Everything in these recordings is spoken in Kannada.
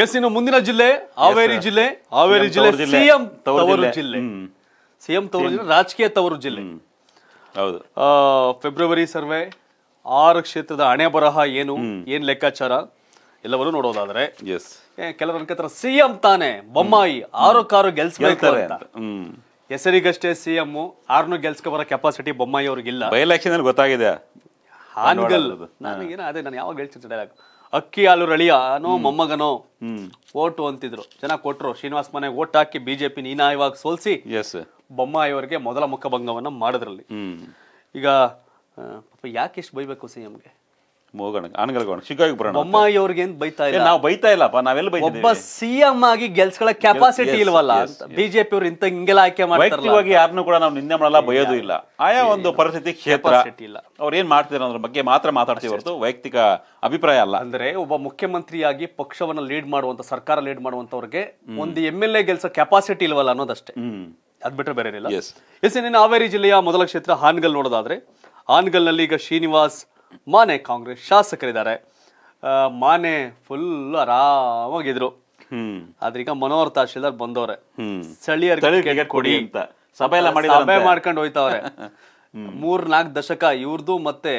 ಎಸ್ ಇನ್ನು ಮುಂದಿನ ಜಿಲ್ಲೆ ಹಾವೇರಿ ಜಿಲ್ಲೆ ಹಾವೇರಿ ಜಿಲ್ಲೆ ಸಿಎಂ ತವರು ಜಿಲ್ಲೆ ಸಿಎಂ ತವರು ಜಿಲ್ಲೆ ರಾಜಕೀಯ ತವರು ಜಿಲ್ಲೆ ಹೌದು ಫೆಬ್ರವರಿ ಸರ್ವೆ ಆರು ಕ್ಷೇತ್ರದ ಹಣೆ ಬರಹ ಏನು ಏನ್ ಲೆಕ್ಕಾಚಾರ ಎಲ್ಲವರು ನೋಡೋದಾದ್ರೆ ಎಸ್ ಕೆಲವರು ಅನ್ಕೋತಾರ ಸಿಎಂ ತಾನೆ ಬೊಮ್ಮಾಯಿ ಆರು ಕಾರು ಗೆಲ್ಸ್ಬೇಕು ಹೆಸರಿಗಷ್ಟೇ ಸಿಎಂ ಆರ್ನು ಗೆಲ್ಸ್ಕೊ ಬರೋ ಕೆಪಾಸಿಟಿ ಬೊಮ್ಮಾಯಿ ಅವ್ರಿಗಿಲ್ಲ ಬೈ ಎಲೆಕ್ಷನ್ ಗೊತ್ತಾಗಿದೆ ಹಾನ್ಗಲ್ ನನಗೇನ ಅದೇ ನಾನು ಯಾವಾಗ ಡೈಲಾಗ್ ಅಕ್ಕಿ ಹಾಲು ರಳಿಯನೋ ಮೊಮ್ಮಗನೋ ಓಟು ಅಂತಿದ್ರು ಜನ ಕೊಟ್ರು ಶ್ರೀನಿವಾಸ್ ಮನೆ ಓಟ್ ಹಾಕಿ ಬಿಜೆಪಿ ನೀನಾಯವಾಗಿ ಇವಾಗ ಸೋಲ್ಸಿ ಬೊಮ್ಮಾಯಿ ಅವರಿಗೆ ಮೊದಲ ಮುಖಭಂಗವನ್ನ ಮಾಡೋದ್ರಲ್ಲಿ ಈಗ ಪಾಪ ಯಾಕೆ ಇಷ್ಟು ಬೈಬೇಕು ಸಿಎಂಗೆ ಮೋಗೋಣ ಆನಗಲ್ಗೋಣ ಶಿಕಾಗಿ ಬರೋಣ ಬೊಮ್ಮಾಯಿ ಅವ್ರಿಗೆ ಏನ್ ಬೈತಾ ಇಲ್ಲ ನಾವು ಬೈತಾ ಇಲ್ಲಪ್ಪ ನಾವೆಲ್ಲ ಬೈತೀವಿ ಒಬ್ಬ ಸಿಎಂ ಆಗಿ ಗೆಲ್ಸ್ಗಳ ಕೆಪಾಸಿಟಿ ಇಲ್ವಲ್ಲ ಬಿಜೆಪಿ ಅವರು ಇಂತ ಹಿಂಗೆಲ್ಲ ಆಯ್ಕೆ ಮಾಡ್ತಾರೆ ವ್ಯಕ್ತಿವಾಗಿ ಯಾರನ್ನೂ ಕೂಡ ನಾವು ನಿಂದೆ ಮಾಡಲ್ಲ ಬಯೋದು ಇಲ್ಲ ಆಯಾ ಒಂದು ಪರಿಸ್ಥಿತಿ ಕ್ಷೇತ್ರ ಇಲ್ಲ ಅವ್ರು ಏನ್ ಮಾಡ್ತಿದ್ರು ಅದ್ರ ಬಗ್ಗೆ ಮಾತ್ರ ಮಾತಾಡ್ತೀವಿ ಹೊರತು ವೈಯಕ್ತಿಕ ಅಭಿಪ್ರಾಯ ಅಲ್ಲ ಅಂದ್ರೆ ಒಬ್ಬ ಮುಖ್ಯಮಂತ್ರಿಯಾಗಿ ಪಕ್ಷವನ್ನ ಲೀಡ್ ಮಾಡುವಂತ ಸರ್ಕಾರ ಲೀಡ್ ಮಾಡುವಂತವ್ರಿಗೆ ಒಂದು ಎಮ್ ಎಲ್ ಎ ಗೆಲ್ಸ ಕೆಪಾಸಿಟಿ ಇಲ್ವಲ್ಲ ಅನ್ನೋದಷ್ಟೇ ಅದ್ ಬಿಟ್ರೆ ಬೇರೆ ಇಲ್ಲ ಎಸ್ ಎಸ್ ಹಾವೇರಿ ಜಿಲ್ಲೆಯ ಮೊದಲ ಕ್ಷೇತ್ರ ಹಾನ್ಗಲ್ ನೋಡೋದಾದ್ರೆ ಹಾನಗಲ್ನಲ್ಲಿ ಈಗ ಶ್ರೀನಿವಾಸ್ ಮಾನೆ ಕಾಂಗ್ರೆಸ್ ಶಾಸಕರಿದ್ದಾರೆ ಮಾನೆ ಫುಲ್ ಆರಾಮಾಗಿದ್ರು ಆದ್ರೀಗ ಮನೋಹರ್ ತಹಶೀಲ್ದಾರ್ ಬಂದವ್ರೆ ಸ್ಥಳೀಯ ಕೊಡಿ ಅಂತ ಸಭೆ ಸಭೆ ಮಾಡ್ಕೊಂಡು ಹೋಯ್ತವ್ರೆ ಮೂರ್ ನಾಲ್ಕು ದಶಕ ಇವ್ರದ್ದು ಮತ್ತೆ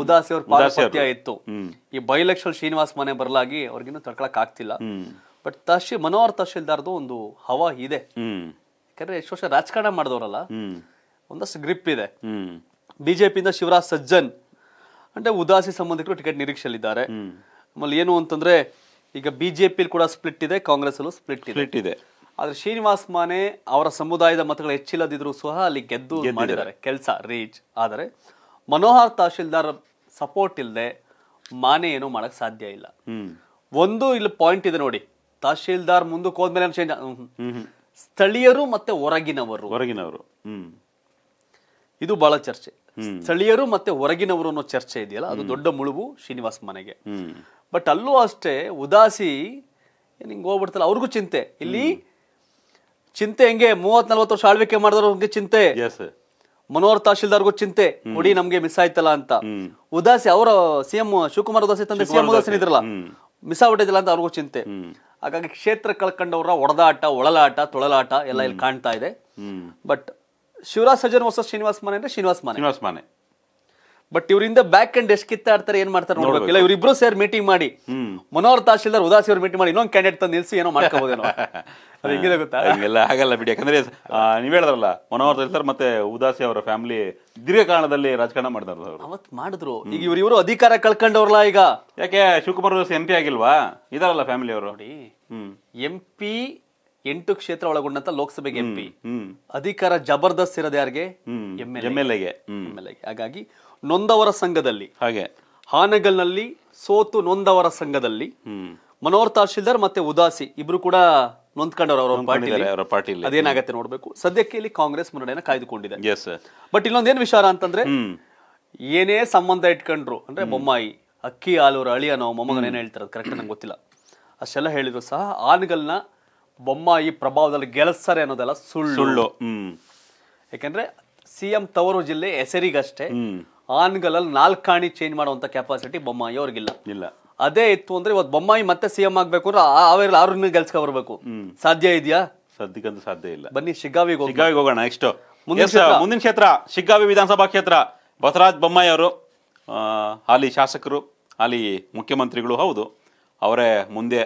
ಉದಾಸಿ ಅವ್ರ ಇತ್ತು ಈ ಬೈಲಕ್ಷಲ್ ಶ್ರೀನಿವಾಸ್ ಮನೆ ಬರಲಾಗಿ ಅವ್ರಿಗಿನ್ನೂ ತಡ್ಕೊಳಕ್ ಆಗ್ತಿಲ್ಲ ಬಟ್ ತಹಶೀಲ್ ಮನೋಹರ್ ತಹಶೀಲ್ದಾರ್ದು ಒಂದು ಹವ ಇದೆ ಯಾಕಂದ್ರೆ ಎಷ್ಟು ವರ್ಷ ರಾಜಕಾರಣ ಮಾಡಿದವರಲ್ಲ ಒಂದಷ್ಟು ಗ್ರಿಪ್ ಇದೆ ಬಿಜೆಪಿಯಿಂದ ಶಿವರಾಜ್ ಸಜ್ಜನ್ ಅಂದ್ರೆ ಉದಾಸಿ ಸಂಬಂಧಿಕರು ಟಿಕೆಟ್ ನಿರೀಕ್ಷೆಯಲ್ಲಿದ್ದಾರೆ ಆಮೇಲೆ ಏನು ಅಂತಂದ್ರೆ ಈಗ ಬಿಜೆಪಿ ಕೂಡ ಸ್ಪ್ಲಿಟ್ ಇದೆ ಕಾಂಗ್ರೆಸ್ ಅಲ್ಲೂ ಸ್ಪ್ಲಿಟ್ ಸ್ಪ್ಲಿಟ್ ಇದೆ ಆದ್ರೆ ಶ್ರೀನಿವಾಸ್ ಮಾನೆ ಅವರ ಸಮುದಾಯದ ಮತಗಳು ಹೆಚ್ಚಿಲ್ಲದಿದ್ರು ಸಹ ಅಲ್ಲಿ ಗೆದ್ದು ಮಾಡಿದ್ದಾರೆ ಕೆಲಸ ರೀಚ್ ಆದರೆ ಮನೋಹರ್ ತಹಶೀಲ್ದಾರ್ ಸಪೋರ್ಟ್ ಇಲ್ಲದೆ ಮಾನೆ ಏನು ಮಾಡಕ್ ಸಾಧ್ಯ ಇಲ್ಲ ಒಂದು ಇಲ್ಲಿ ಪಾಯಿಂಟ್ ಇದೆ ನೋಡಿ ತಹಶೀಲ್ದಾರ್ ಮುಂದಕ್ಕೆ ಹೋದ್ಮೇಲೆ ಚೇಂಜ್ ಸ್ಥಳೀಯರು ಮತ್ತೆ ಹೊರಗಿನವರು ಹೊರಗಿನವರು ಇದು ಬಹಳ ಚರ್ಚೆ ಸ್ಥಳೀಯರು ಮತ್ತೆ ಹೊರಗಿನವರು ಅನ್ನೋ ಚರ್ಚೆ ಇದೆಯಲ್ಲ ಅದು ದೊಡ್ಡ ಮುಳುಗು ಶ್ರೀನಿವಾಸ್ ಮನೆಗೆ ಬಟ್ ಅಲ್ಲೂ ಅಷ್ಟೇ ಉದಾಸಿ ನಿಂಗೆ ಹೋಗ್ಬಿಡ್ತಲ್ಲ ಅವ್ರಿಗೂ ಚಿಂತೆ ಇಲ್ಲಿ ಚಿಂತೆ ಹೆಂಗೆ ಮೂವತ್ ನಲ್ವತ್ತು ವರ್ಷ ಆಳ್ವಿಕೆ ಮಾಡಿದವ್ರಿಗೆ ಚಿಂತೆ ಮನೋಹರ್ ತಹಶೀಲ್ದಾರ್ಗೂ ಚಿಂತೆ ನೋಡಿ ನಮ್ಗೆ ಮಿಸ್ ಆಯ್ತಲ್ಲ ಅಂತ ಉದಾಸಿ ಅವರ ಸಿಎಂ ಶಿವಕುಮಾರ್ ಉದಾಸಿ ತಂದೆ ಸಿಎಂ ಉದಾಸಿ ಇದ್ರಲ್ಲ ಮಿಸ್ ಆಗ್ಬಿಟ್ಟಿದಿಲ್ಲ ಅಂತ ಅವ್ರಿಗೂ ಚಿಂತೆ ಹಾಗಾಗಿ ಕ್ಷೇತ್ರ ಕಳ್ಕೊಂಡವ್ರ ಒಡದಾಟ ಒಳಲಾಟ ತೊಳಲಾಟ ಎಲ್ಲ ಇಲ್ಲಿ ಕಾಣ್ತಾ ಇದೆ ಬಟ್ ಶಿವರಾಜ್ ಸಜ್ಜನ್ ವರ್ಸಸ್ ಶ್ರೀನಿವಾಸ್ ಮಾನೆ ಅಂದ್ರೆ ಶ್ರೀನಿವಾಸ್ ಮಾನೆ ಶ್ರೀನಿವಾಸ್ ಮಾನೆ ಬಟ್ ಇವರಿಂದ ಬ್ಯಾಕ್ ಅಂಡ್ ಎಷ್ಟು ಕಿತ್ತಾಡ್ತಾರೆ ಏನ್ ಮಾಡ್ತಾರೆ ನೋಡ್ಬೇಕಿಲ್ಲ ಇಲ್ಲ ಇವರಿಬ್ರು ಸೇರಿ ಮೀಟಿಂಗ್ ಮಾಡಿ ಮನೋಹರ್ ತಹಶೀಲ್ದಾರ್ ಉದಾಸಿ ಅವ್ರು ಮೀಟಿಂಗ್ ಮಾಡಿ ಇನ್ನೊಂದು ಕ್ಯಾಂಡಿಡೇಟ್ ತಂದು ನಿಲ್ಸಿ ಏನೋ ಮಾಡ್ಕೋಬೋದೇನೋ ಅದು ಗೊತ್ತಾ ಎಲ್ಲ ಆಗಲ್ಲ ಬಿಡಿ ಯಾಕಂದ್ರೆ ನೀವ್ ಹೇಳಿದ್ರಲ್ಲ ಮನೋಹರ್ ತಹಶೀಲ್ದಾರ್ ಮತ್ತೆ ಉದಾಸಿ ಅವರ ಫ್ಯಾಮಿಲಿ ದೀರ್ಘಕಾಲದಲ್ಲಿ ರಾಜಕಾರಣ ಮಾಡಿದಾರ ಅವತ್ ಮಾಡಿದ್ರು ಈಗ ಇವ್ರು ಇವರು ಅಧಿಕಾರ ಕಳ್ಕೊಂಡವ್ರಲ್ಲ ಈಗ ಯಾಕೆ ಶಿವಕುಮಾರ್ ಎಂ ಪಿ ಆಗಿಲ್ವಾ ಇದಾರಲ್ಲ ಫ್ಯಾಮಿಲಿ ಅವರು ನೋಡಿ ಎಂ ಪಿ ಎಂಟು ಕ್ಷೇತ್ರ ಒಳಗೊಂಡಂತ ಲೋಕಸಭೆಗೆ ಎಂಪಿ ಅಧಿಕಾರ ಜಬರ್ದಸ್ತ್ ಇರೋದು ಯಾರಿಗೆ ಎಂಎಲ್ಎಗೆ ಹಾಗಾಗಿ ನೊಂದವರ ಸಂಘದಲ್ಲಿ ಹಾಗೆ ಹಾನಗಲ್ನಲ್ಲಿ ಸೋತು ನೊಂದವರ ಸಂಘದಲ್ಲಿ ಮನೋಹರ್ ತಹಶೀಲ್ದಾರ್ ಮತ್ತೆ ಉದಾಸಿ ಇಬ್ರು ಕೂಡ ನೊಂದ್ಕೊಂಡವ್ರು ಅವರ ಪಾರ್ಟಿ ಅದೇನಾಗತ್ತೆ ನೋಡ್ಬೇಕು ಸದ್ಯಕ್ಕೆ ಇಲ್ಲಿ ಕಾಂಗ್ರೆಸ್ ಮುನ್ನಡೆಯನ್ನ ಕಾಯ್ದುಕೊಂಡಿದೆ ಬಟ್ ಏನ್ ವಿಚಾರ ಅಂತಂದ್ರೆ ಏನೇ ಸಂಬಂಧ ಇಟ್ಕೊಂಡ್ರು ಅಂದ್ರೆ ಬೊಮ್ಮಾಯಿ ಅಕ್ಕಿ ಆಲೂರ ಅಳಿಯನೋ ಅನ್ನೋ ಮೊಮ್ಮಗನ ಏನ್ ಹೇಳ್ತಾರ ಕರೆಕ್ಟ್ ನಂಗೆ ಗೊತ್ತಿಲ್ಲ ಅಷ್ಟೆಲ್ಲ ಹೇಳಿದ್ರು ಸಹ ಆನಗಲ್ನ ಬೊಮ್ಮಾಯಿ ಪ್ರಭಾವದಲ್ಲಿ ಗೆಲ್ಲಿಸ್ತಾರೆ ಅನ್ನೋದೆಲ್ಲ ಸುಳ್ಳು ಸುಳ್ಳು ಹ್ಮ್ ಯಾಕಂದ್ರೆ ಸಿಎಂ ತವರು ಜಿಲ್ಲೆ ಹೆಸರಿಗಷ್ಟೇ ಆನ್ಗಲಲ್ಲಿ ನಾಲ್ಕಾಣಿ ಚೇಂಜ್ ಮಾಡುವಂತ ಕೆಪಾಸಿಟಿ ಬೊಮ್ಮಾಯಿ ಅವ್ರಿಗಿಲ್ಲ ಇಲ್ಲ ಅದೇ ಇತ್ತು ಅಂದ್ರೆ ಇವತ್ತು ಬೊಮ್ಮಾಯಿ ಮತ್ತೆ ಸಿಎಂ ಆಗ್ಬೇಕು ಅಂದ್ರೆ ಅವರಲ್ಲಿ ಆರನ್ನ ಗೆಲ್ಸ್ಕೊ ಬರ್ಬೇಕು ಸಾಧ್ಯ ಇದೆಯಾ ಸದ್ಯಕ್ಕಂತೂ ಸಾಧ್ಯ ಇಲ್ಲ ಬನ್ನಿ ಶಿಗ್ಗಾವಿಗೆ ಹೋಗಿ ಶಿಗ್ಗಾವಿಗೆ ಹೋಗೋಣ ನೆಕ್ಸ್ಟ್ ಮುಂದಿನ ಕ್ಷೇತ್ರ ಶಿಗ್ಗಾವಿ ವಿಧಾನಸಭಾ ಕ್ಷೇತ್ರ ಬಸವರಾಜ್ ಬೊಮ್ಮಾಯಿ ಅವರು ಅಲ್ಲಿ ಶಾಸಕರು ಅಲ್ಲಿ ಮುಖ್ಯಮಂತ್ರಿಗಳು ಹೌದು ಅವರೇ ಮುಂದೆ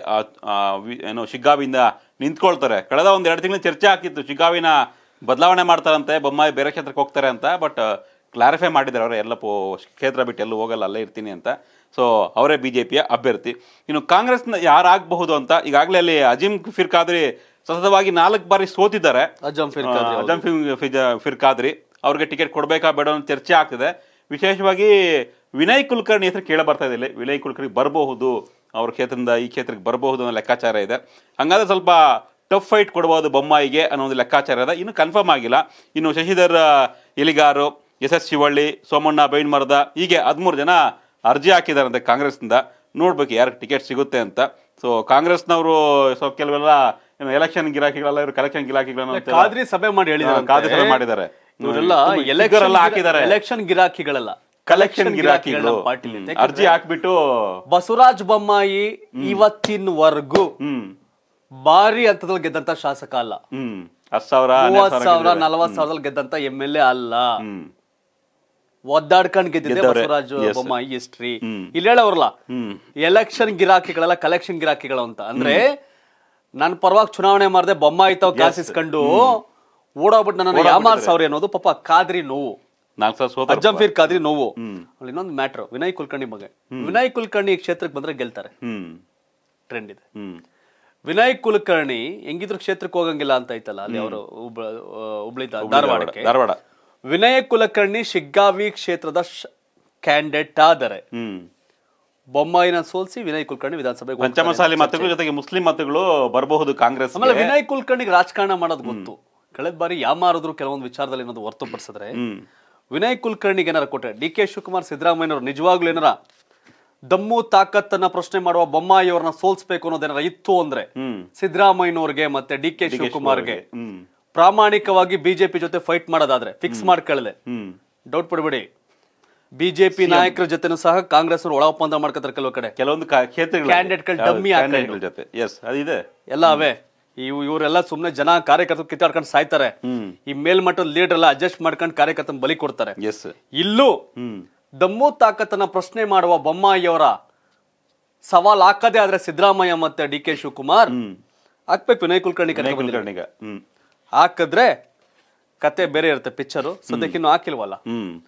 ಏನು ಶಿಗ್ಗಾವಿಯಿಂದ ನಿಂತ್ಕೊಳ್ತಾರೆ ಕಳೆದ ಒಂದು ಎರಡು ತಿಂಗಳ ಚರ್ಚೆ ಆಗ್ತಿತ್ತು ಶಿಗ್ಗಾವಿನ ಬದಲಾವಣೆ ಮಾಡ್ತಾರಂತೆ ಬೊಮ್ಮಾಯಿ ಬೇರೆ ಕ್ಷೇತ್ರಕ್ಕೆ ಹೋಗ್ತಾರೆ ಅಂತ ಬಟ್ ಕ್ಲಾರಿಫೈ ಮಾಡಿದ್ದಾರೆ ಅವರೇ ಪೋ ಕ್ಷೇತ್ರ ಬಿಟ್ಟು ಎಲ್ಲೂ ಹೋಗಲ್ಲ ಅಲ್ಲೇ ಇರ್ತೀನಿ ಅಂತ ಸೊ ಅವರೇ ಬಿ ಜೆ ಪಿಯ ಅಭ್ಯರ್ಥಿ ಇನ್ನು ಕಾಂಗ್ರೆಸ್ನ ಯಾರಾಗಬಹುದು ಅಂತ ಈಗಾಗಲೇ ಅಲ್ಲಿ ಅಜಿಮ್ ಫಿರ್ ಖಾದ್ರಿ ಸತತವಾಗಿ ನಾಲ್ಕು ಬಾರಿ ಸೋತಿದ್ದಾರೆ ಅಜಮ್ ಫಿರ್ ಅಜಮ್ ಫಿರ್ ಖಾದ್ರಿ ಅವ್ರಿಗೆ ಟಿಕೆಟ್ ಕೊಡಬೇಕಾ ಬೇಡ ಅಂತ ಚರ್ಚೆ ಆಗ್ತಿದೆ ವಿಶೇಷವಾಗಿ ವಿನಯ್ ಕುಲಕರ್ಣಿ ಹೆಸರು ಕೇಳ ಬರ್ತಾ ಇದೆ ವಿನಯ್ ಕುಲಕರ್ಣಿ ಬರಬಹುದು ಅವ್ರ ಕ್ಷೇತ್ರದಿಂದ ಈ ಕ್ಷೇತ್ರಕ್ಕೆ ಬರಬಹುದು ಅನ್ನೋ ಲೆಕ್ಕಾಚಾರ ಇದೆ ಹಂಗಾದ್ರೆ ಸ್ವಲ್ಪ ಟಫ್ ಫೈಟ್ ಕೊಡಬಹುದು ಬೊಮ್ಮಾಯಿಗೆ ಅನ್ನೋ ಒಂದು ಲೆಕ್ಕಾಚಾರ ಇದೆ ಇನ್ನು ಕನ್ಫರ್ಮ್ ಆಗಿಲ್ಲ ಇನ್ನು ಶಶಿಧರ್ ಇಲಿಗಾರು ಎಸ್ ಎಸ್ ಶಿವಳ್ಳಿ ಸೋಮಣ್ಣ ಮರದ ಹೀಗೆ ಹದಿಮೂರು ಜನ ಅರ್ಜಿ ಹಾಕಿದಾರಂತೆ ಕಾಂಗ್ರೆಸ್ನಿಂದ ನೋಡ್ಬೇಕು ಯಾರಿಗೆ ಟಿಕೆಟ್ ಸಿಗುತ್ತೆ ಅಂತ ಸೊ ಕಾಂಗ್ರೆಸ್ನವರು ಸೊ ಕೆಲವೆಲ್ಲ ಎಲೆಕ್ಷನ್ ಗಿರಾಕಿಗಳೆಲ್ಲ ಇವರು ಕಲೆಕ್ಷನ್ ಗಿರಾಕಿಗಳನ್ನ ಸಭೆ ಮಾಡಿ ಹೇಳಿದ್ದಾರೆ ಕಾದ್ರಿ ಸಭೆ ಮಾಡಿದ್ದಾರೆ ಎಲೆಕ್ಷನ್ ಗಿರಾಕಿಗಳೆಲ್ಲ ಕಲೆಕ್ಷನ್ ಗಿರಾಕಿಗಳು ಅರ್ಜಿ ಹಾಕ್ಬಿಟ್ಟು ಬಸವರಾಜ ಬೊಮ್ಮಾಯಿ ಇವತ್ತಿನವರೆಗೂ ಭಾರಿ ಹಂತದಲ್ಲಿ ಗೆದ್ದಂತ ಶಾಸಕ ಅಲ್ಲ ಮೂವತ್ ಸಾವಿರ ಗೆದ್ದಂತ ಎಂ ಎಲ್ ಎ ಅಲ್ಲ ಒದ್ದಾಡ್ಕೊಂಡ್ ಗೆದ್ದಿದೆ ಬಸವರಾಜ ಬೊಮ್ಮಾಯಿ ಹಿಸ್ಟ್ರಿ ಇಲ್ಲಿ ಹೇಳವ್ರಲ್ಲ ಎಲೆಕ್ಷನ್ ಗಿರಾಕಿಗಳಲ್ಲ ಕಲೆಕ್ಷನ್ ಗಿರಾಕಿಗಳು ಅಂತ ಅಂದ್ರೆ ನನ್ ಪರವಾಗಿ ಚುನಾವಣೆ ಮಾಡಿದೆ ಬೊಮ್ಮಾಯಿ ತಾವ್ ಕಾಸಿಸ್ಕೊಂಡು ಓಡೋಗ್ಬಿಟ್ಟು ನನ್ನ ಯಾಮಾರ್ ಸಾವಿರ ಅನ್ನೋದು ಪಾಪ ಕಾದ್ರಿ ನೋವು ನಾಲ್ಕು ಸಲ ಸೋತ ಕಾದ್ರಿ ನೋವು ಅಲ್ಲಿ ಇನ್ನೊಂದು ಮ್ಯಾಟ್ರ್ ವಿನಯ್ ಕುಲಕರ್ಣಿ ಬಗ್ಗೆ ವಿನಯ್ ಕುಲಕರ್ಣಿ ಕ್ಷೇತ್ರಕ್ಕೆ ಬಂದ್ರೆ ಗೆಲ್ತಾರೆ ಟ್ರೆಂಡ್ ಇದೆ ವಿನಯ್ ಕುಲಕರ್ಣಿ ಹೆಂಗಿದ್ರು ಕ್ಷೇತ್ರಕ್ಕೆ ಹೋಗಂಗಿಲ್ಲ ಅಂತ ಐತಲ್ಲ ಅಲ್ಲಿ ಅವರು ಹುಬ್ಳಿ ಧಾರವಾಡಕ್ಕೆ ಧಾರವಾಡ ವಿನಯ ಕುಲಕರ್ಣಿ ಶಿಗ್ಗಾವಿ ಕ್ಷೇತ್ರದ ಕ್ಯಾಂಡಿಡೇಟ್ ಆದರೆ ಬೊಮ್ಮಾಯಿನ ಸೋಲ್ಸಿ ವಿನಯ್ ಕುಲಕರ್ಣಿ ವಿಧಾನಸಭೆ ಪಂಚಮಸಾಲಿ ಮತಗಳ ಜೊತೆಗೆ ಮುಸ್ಲಿಂ ಮತಗಳು ಬರಬಹುದು ಕಾಂಗ್ರೆಸ್ ಆಮೇಲೆ ವಿನಯ್ ಕುಲಕರ್ಣಿಗೆ ರಾಜಕಾರಣ ಮಾಡೋದು ಗೊತ್ತು ಕಳೆದ ಬಾರಿ ಯಾಮಾರಿದ್ರು ಕೆಲವೊಂದು ವಿಚಾರದಲ್ಲಿ ಏನಾದ್ರು ಹೊರತುಪಡಿಸಿದ್ರೆ ವಿನಯ್ ಕುಲಕರ್ಣಿಗೆ ಏನಾರ ಕೊಟ್ಟರೆ ಡಿ ಕೆ ಶಿವಕುಮಾರ್ ಸಿದ್ದರಾಮಯ್ಯನವರು ನಿಜವಾಗ್ಲೂ ಏನಾರ ದಮ್ಮು ತಾಕತ್ತನ್ನ ಪ್ರಶ್ನೆ ಮಾಡುವ ಅವರನ್ನ ಸೋಲ್ಸ್ಬೇಕು ಅನ್ನೋದೇನಾರ ಇತ್ತು ಅಂದ್ರೆ ಸಿದ್ದರಾಮಯ್ಯನವ್ರಿಗೆ ಮತ್ತೆ ಡಿ ಕೆ ಶಿವಕುಮಾರ್ಗೆ ಪ್ರಾಮಾಣಿಕವಾಗಿ ಬಿಜೆಪಿ ಜೊತೆ ಫೈಟ್ ಮಾಡೋದಾದ್ರೆ ಫಿಕ್ಸ್ ಮಾಡ್ಕೊಳ್ಳದೆ ಡೌಟ್ ಪಡಬೇಡಿ ಬಿಜೆಪಿ ನಾಯಕರ ಜೊತೆನೂ ಸಹ ಕಾಂಗ್ರೆಸ್ ಒಳ ಒಪ್ಪಂದ ಮಾಡ್ಕೋತಾರೆ ಕೆಲವು ಕಡೆ ಕೆಲವೊಂದು ಕ್ಷೇತ್ರಗಳು ಕ್ಯಾಂಡಿಡೇಟ್ಗಳು ಡಮ್ಮಿ ಜೊತೆ ಎಲ್ಲ ಅವೇ ಇವು ಇವರೆಲ್ಲ ಸುಮ್ನೆ ಜನ ಕಾರ್ಯಕರ್ತ ಕಿತ್ತಾಡ್ಕೊಂಡು ಸಾಯ್ತಾರೆ ಈ ಮೇಲ್ಮಟ್ಟದ ಲೀಡರ್ ಎಲ್ಲ ಅಡ್ಜಸ್ಟ್ ಮಾಡ್ಕೊಂಡು ಕಾರ್ಯಕರ್ತ ಬಲಿ ಕೊಡ್ತಾರೆ ಇಲ್ಲೂ ದಮ್ಮು ತಾಕತ್ತನ್ನ ಪ್ರಶ್ನೆ ಮಾಡುವ ಬೊಮ್ಮಾಯಿಯವರ ಸವಾಲ್ ಹಾಕದೇ ಆದ್ರೆ ಸಿದ್ದರಾಮಯ್ಯ ಮತ್ತೆ ಡಿ ಕೆ ಶಿವಕುಮಾರ್ ಹಾಕ್ಬೇಕು ವಿನಯ್ ಕುಲಕರ್ಣಿ ಹಾಕಿದ್ರೆ ಕತೆ ಬೇರೆ ಇರುತ್ತೆ ಪಿಕ್ಚರ್ ಸದ್ಯಕ್ಕಿನ್ನೂ ಹಾಕಿಲ್ವಲ್ಲ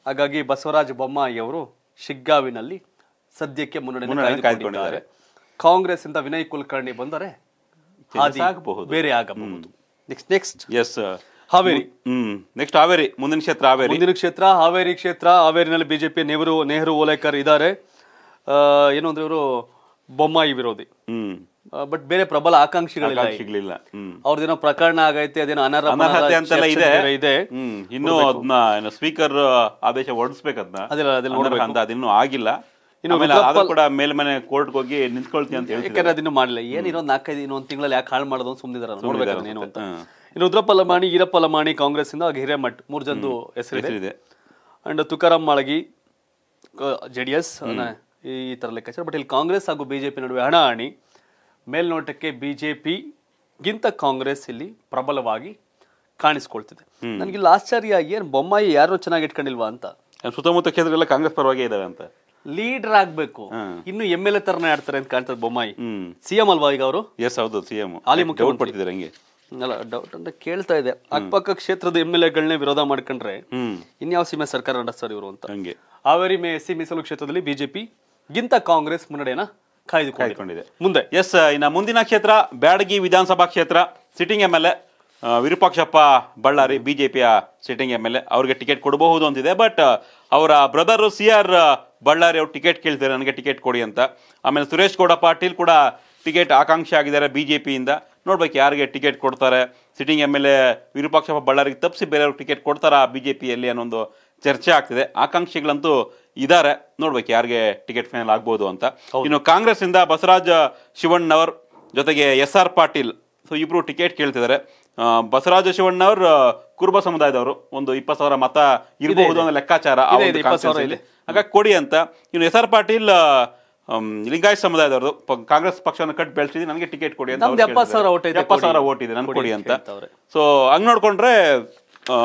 ಹಾಗಾಗಿ ಬಸವರಾಜ ಬೊಮ್ಮಾಯಿ ಶಿಗ್ಗಾವಿನಲ್ಲಿ ಸದ್ಯಕ್ಕೆ ಮುನ್ನಡೆ ಕಾಂಗ್ರೆಸ್ ಇಂದ ವಿನಯ್ ಕುಲಕರ್ಣಿ ಬಂದರೆ ಆಗಬಹುದು ಬೇರೆ ಆಗಬಹುದು next next yes Haveri hmm next Haveri ಮುಂದಿನ ಕ್ಷೇತ್ರ ಹಾವೇರಿ ಮುಂದಿನ ಕ್ಷೇತ್ರ ಹಾವೇರಿ ಕ್ಷೇತ್ರ ಹಾವೇರಿನಲ್ಲಿ ಬಿಜೆಪಿ ನೆಹರು ನೆಹರು ಓಲೇಕರ್ ಇದ್ದಾರೆ ಏನು ಅಂದ್ರೆ ಇವರು ಬೊಮ್ಮಾಯಿ ವಿರೋಧಿ ಹ್ಮ್ ಬಟ್ ಬೇರೆ ಪ್ರಬಲ ಆಕಾಂಕ್ಷಿಗಳಿಲ್ಲ ಸಿಗ್ಲಿಲ್ಲ ಪ್ರಕರಣ ಆಗೈತೆ ಅದೇನೋ ಅನರ್ಹತೆ ಅಂತ ಇದೆ ಇದೆ ಇನ್ನು ಅದನ್ನ ಸ್ಪೀಕರ್ ಆದೇಶ ಅದಿಲ್ಲ ಅದನ್ನ ಅದೆಲ್ಲ ಅಂತ ಅದಿನ್ನೂ ಆಗಿಲ್ಲ ಇನ್ನು ಕೂಡ ಮೇಲ್ಮನೆ ಕೋರ್ಟ್ ಹೋಗಿ ನಿಂತ್ಕೊಳ್ತೀನಿ ಅಂತ ಯಾಕಂದ್ರೆ ಮಾಡ್ಲಿಲ್ಲ ಮಾಡಿಲ್ಲ ಏನಿರೋದು ನಾಲ್ಕೈದು ಇನ್ನೊಂದು ತಿಂಗಳಲ್ಲಿ ಯಾಕೆ ಹಾಳು ಮಾಡೋದು ಸುಮ್ಮನಿದಾರ ನೋಡ್ಬೇಕು ಏನು ಅಂತ ಇನ್ನು ರುದ್ರಪ್ಪ ಲಮಾಣಿ ಈರಪ್ಪ ಲಮಾಣಿ ಕಾಂಗ್ರೆಸ್ ಇಂದ ಹಿರೇಮಠ್ ಮೂರ್ ಜನದು ಹೆಸರಿದೆ and Tukaram Malagi J D ಈ ತರ ಲೆಕ್ಕಾಚಾರ ಬಟ್ ಇಲ್ಲಿ ಕಾಂಗ್ರೆಸ್ ಹಾಗೂ ಬಿಜೆಪಿ ನಡುವೆ ಹಣಾಹಣಿ ಮೇಲ್ನೋಟಕ್ಕೆ ಬಿಜೆಪಿ ಗಿಂತ ಕಾಂಗ್ರೆಸ್ ಇಲ್ಲಿ ಪ್ರಬಲವಾಗಿ ಕಾಣಿಸ್ಕೊಳ್ತಿದೆ ಇಲ್ಲಿ ಆಶ್ಚರ್ಯ ಏನು ಬೊಮ್ಮಾಯಿ ಯಾರು ಚೆನ್ನಾಗಿ ಇಟ್ಕೊಂಡಿಲ್ವಾ ಅಂತ ಸುತ್ತಮುತ್ತ ಕ್ಷೇತ್ರಗಳೆಲ್ಲ ಕಾಂಗ್ರೆಸ್ ಪರವಾಗಿ ಇದಾವೆ ಅಂತ ಲೀಡರ್ ಆಗ್ಬೇಕು ಇನ್ನು ಎಂ ಎಲ್ ಎ ತರನೇ ಆಡ್ತಾರೆ ಅಂತ ಕಾಣ್ತದೆ ಬೊಮ್ಮಾಯಿ ಸಿಎಂ ಅಲ್ವಾ ಈಗ ಅವರು ಎಸ್ ಹೌದು ಸಿಎಂ ಹಾಲಿ ಮುಖ್ಯಮಂತ್ರಿ ಹಂಗೆ ಅಲ್ಲ ಡೌಟ್ ಅಂತ ಕೇಳ್ತಾ ಇದೆ ಅಕ್ಕಪಕ್ಕ ಕ್ಷೇತ್ರದ ಎಂ ಎಲ್ ಎಗಳನ್ನೇ ವಿರೋಧ ಮಾಡ್ಕೊಂಡ್ರೆ ಇನ್ಯಾವ ಸಿಮೆ ಸರ್ಕಾರ ನಡೆಸ್ತಾರೆ ಇವರು ಅಂತ ಹಂಗೆ ಹಾವೇರಿ ಮೇ ಎಸ್ಸಿ ಮೀಸಲು ಕ್ಷೇತ್ರದಲ್ಲಿ ಬಿಜೆಪಿ ಗಿಂತ ಕಾಂಗ್ರೆಸ್ ಮುನ್ನಡೆಯನ್ನ ಕಾಯ್ದುಕೊಂಡಿದೆ ಮುಂದೆ ಎಸ್ ಇನ್ನ ಮುಂದಿನ ಕ್ಷೇತ್ರ ಬ್ಯಾಡಗಿ ವಿಧಾನಸಭಾ ಕ್ಷೇತ್ರ sitting M L A Virupakshappa Ballari ಬಿಜೆಪಿಯ ಸಿಟ್ಟಿಂಗ್ ಎಂ ಎಲ್ ಎ ಅವ್ರಿಗೆ ಟಿಕೆಟ್ ಕೊಡಬಹುದು ಅಂತಿದೆ ಬಟ್ ಅವರ ಬ್ರದರ್ ಸಿ ಆರ್ ಬಳ್ಳಾರಿ ಅವರು ಟಿಕೆಟ್ ಕೇಳ್ತಾರೆ ನನಗೆ ಟಿಕೆಟ್ ಕೊಡಿ ಅಂತ ಆಮೇಲೆ ಸುರೇಶ್ ಗೌಡ ಪಾಟೀಲ್ ಕೂಡ ಟಿಕೆಟ್ ಆಕಾಂಕ್ಷಿ ಆಗಿದ್ದಾರೆ ಬಿ ಜೆ ಪಿಯಿಂದ ನೋಡ್ಬೇಕು ಯಾರಿಗೆ ಟಿಕೆಟ್ ಕೊಡ್ತಾರೆ sitting M L A Virupakshappa ಬಳ್ಳಾರಿಗೆ ತಪ್ಪಿಸಿ ಬೇರೆಯವ್ರಿಗೆ ಟಿಕೆಟ್ ಕೊಡ್ತಾರಾ ಬಿ ಜೆ ಪಿಯಲ್ಲಿ ಅನ್ನೋ ಒಂದು ಚರ್ಚೆ ಆಗ್ತಿದೆ ಆಕಾಂಕ್ಷಿಗಳಂತೂ ಇದ್ದಾರೆ ನೋಡ್ಬೇಕು ಯಾರಿಗೆ ಟಿಕೆಟ್ ಫೈನಲ್ ಆಗ್ಬೋದು ಅಂತ ಇನ್ನು ಕಾಂಗ್ರೆಸ್ಸಿಂದ ಬಸವರಾಜ ಶಿವಣ್ಣವ್ರ ಜೊತೆಗೆ ಎಸ್ ಆರ್ ಪಾಟೀಲ್ ಸೊ ಇಬ್ಬರು ಟಿಕೆಟ್ ಕೇಳ್ತಿದ್ದಾರೆ ಬಸವರಾಜ ಶಿವಣ್ಣವರ್ ಕುರುಬ ಸಮುದಾಯದವರು ಒಂದು ಇಪ್ಪತ್ತು ಸಾವಿರ ಮತ ಇರಬಹುದು ಅನ್ನೋ ಲೆಕ್ಕಾಚಾರ ಹಾಗಾಗಿ ಕೊಡಿ ಅಂತ ಇವನು ಎಸ್ ಆರ್ ಪಾಟೀಲ್ ಲಿಂಗಾಯತ್ ಸಮುದಾಯದವ್ರದ್ದು ಕಾಂಗ್ರೆಸ್ ಪಕ್ಷವನ್ನು ಕಟ್ ಬೆಳೆಸಿದ್ವಿ ನನಗೆ ಟಿಕೆಟ್ ಕೊಡಿ ಅಂತ ಸಾವಿರ ಓಟ್ ಇದೆ ಕೊಡಿ ಅಂತ ಸೊ ಹಂಗ್ ನೋಡ್ಕೊಂಡ್ರೆ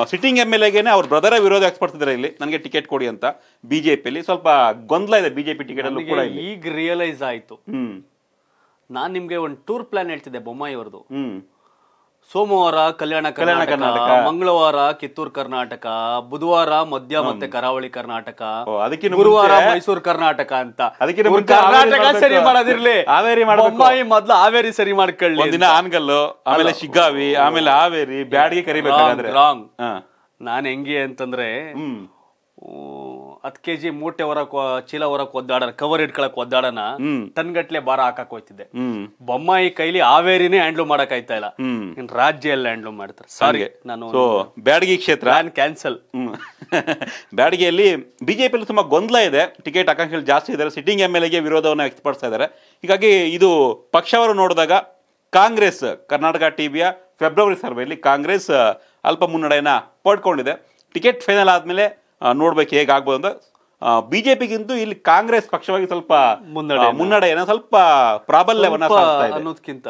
ಸಿಟ್ಟಿಂಗ್ ಎಮ್ ಎಲ್ ಎಗೇನೆ ಅವ್ರ ಬ್ರದರ ವಿರೋಧ ಎಕ್ಸ್ಪರ್ತಿದ್ದಾರೆ ಇಲ್ಲಿ ನನಗೆ ಟಿಕೆಟ್ ಕೊಡಿ ಅಂತ ಬಿಜೆಪಿ ಅಲ್ಲಿ ಸ್ವಲ್ಪ ಗೊಂದಲ ಇದೆ ಬಿಜೆಪಿ ಟಿಕೆಟ್ ಅಲ್ಲಿ ಕೂಡ ಈಗ ರಿಯಲೈಸ್ ಆಯ್ತು ಹ್ಮ್ ನಾನ್ ನಿಮ್ಗೆ ಒಂದು ಟೂರ್ ಪ್ಲಾನ್ ಹೇಳ್ತಿದ್ದೆ ಬೊಮ್ಮಾಯಿ ಅವ್ರದ್ದು ಸೋಮವಾರ ಕಲ್ಯಾಣ ಕಲ್ಯಾಣ ಕರ್ನಾಟಕ ಮಂಗಳವಾರ ಕಿತ್ತೂರು ಕರ್ನಾಟಕ ಬುಧವಾರ ಮಧ್ಯ ಮತ್ತೆ ಕರಾವಳಿ ಕರ್ನಾಟಕ ಗುರುವಾರ ಮೈಸೂರು ಕರ್ನಾಟಕ ಅಂತ ಅದಕ್ಕೆ ಕರ್ನಾಟಕ ಸರಿ ಮಾಡೋದಿರ್ಲಿ ಹಾವೇರಿ ಮಾಡಿ ಮೊದ್ಲು ಹಾವೇರಿ ಸರಿ ಮಾಡ್ಕೊಳ್ಳಿ ದಿನ ಆನ್ಗಲ್ಲು ಆಮೇಲೆ ಶಿಗ್ಗಾವಿ ಆಮೇಲೆ ಹಾವೇರಿ ಬ್ಯಾಡ್ಗೆ ಕರಿಬೇಕಾದ್ರೆ ರಾಂಗ್ ನಾನ್ ಹೆಂಗೆ ಅಂತಂದ್ರೆ ಹತ್ ಕೆಜಿ ಮೂಟೆ ಹೊರಕ್ ಚೀಲ ಹೊರಕ್ ಒದ್ದಾಡ ಕವರ್ ಇಟ್ಕೊಳಕ್ ಟನ್ ತನ್ಗಟ್ಲೆ ಬಾರ ಹಾಕಕ್ ಹೋಯ್ತಿದ್ದೆ ಬೊಮ್ಮಾಯಿ ಕೈಲಿ ಹಾವೇರಿನೇ ಹ್ಯಾಂಡ್ಲ್ ಮಾಡಕ್ ಆಯ್ತಾ ಇಲ್ಲ ರಾಜ್ಯ ಎಲ್ಲ ಹ್ಯಾಂಡ್ಲ್ ಮಾಡ್ತಾರೆ ಸಾರಿ ನಾನು ಬ್ಯಾಡಗಿ ಕ್ಷೇತ್ರ ಕ್ಯಾನ್ಸಲ್ ಬ್ಯಾಡಗಿಯಲ್ಲಿ ಅಲ್ಲಿ ತುಂಬಾ ಗೊಂದಲ ಇದೆ ಟಿಕೆಟ್ ಆಕಾಂಕ್ಷೆಗಳು ಜಾಸ್ತಿ ಇದ್ದಾರೆ ಸಿಟ್ಟಿಂಗ್ ಎಂ ಎಲ್ ಎಗೆ ವಿರೋಧವನ್ನು ವ್ಯಕ್ತಪಡಿಸ್ತಾ ಹೀಗಾಗಿ ಇದು ಪಕ್ಷವರು ನೋಡಿದಾಗ ಕಾಂಗ್ರೆಸ್ ಕರ್ನಾಟಕ ಟಿವಿಯ ಫೆಬ್ರವರಿ ಸರ್ವೆಯಲ್ಲಿ ಕಾಂಗ್ರೆಸ್ ಅಲ್ಪ ಮುನ್ನಡೆಯನ್ನ ಪಡ್ಕೊಂಡಿದೆ ಟಿಕೆಟ್ ಫೈನಲ್ ಆದಮೇಲೆ ನೋಡ್ಬೇಕು ಹೇಗಾಗ್ಬೋದು ಅಂತ ಬಿ ಜೆ ಇಲ್ಲಿ ಕಾಂಗ್ರೆಸ್ ಪಕ್ಷವಾಗಿ ಸ್ವಲ್ಪ ಮುನ್ನಡೆಯನ್ನ ಸ್ವಲ್ಪ ಪ್ರಾಬಲ್ಯವನ್ನು ಅನ್ನೋದಕ್ಕಿಂತ